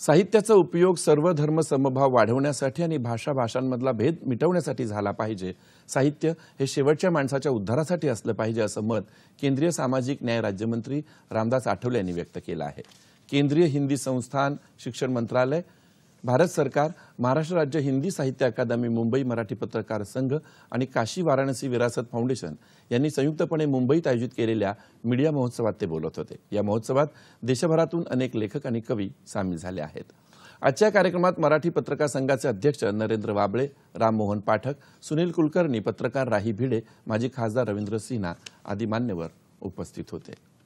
साहित्याचा उपयोग सर्व धर्म समभाव वाढवण्यासाठी आणि भाषा भाषांमधला भेद मिटवण्यासाठी झाला पाहिजे साहित्य हे शेवटच्या माणसाच्या उद्धारासाठी असलं पाहिजे असं मत केंद्रीय सामाजिक न्याय राज्यमंत्री रामदास आठवले यांनी व्यक्त केलं आहे केंद्रीय हिंदी संस्थान शिक्षण मंत्रालय भारत सरकार महाराष्ट्र राज्य हिंदी साहित्य अकादमी मुंबई मराठी पत्रकार संघ आणि काशी वाराणसी विरासत फाउंडेशन यांनी संयुक्तपणे मुंबईत आयोजित केलेल्या मीडिया महोत्सवात ते बोलत होते या महोत्सवात देशभरातून अनेक लेखक आणि कवी सामील झाले आहेत आजच्या कार्यक्रमात मराठी पत्रकार संघाचे अध्यक्ष नरेंद्र वाबळे राममोहन पाठक सुनील कुलकर्णी पत्रकार राही भिडे माजी खासदार रवींद्र सिन्हा आदी मान्यवर उपस्थित होते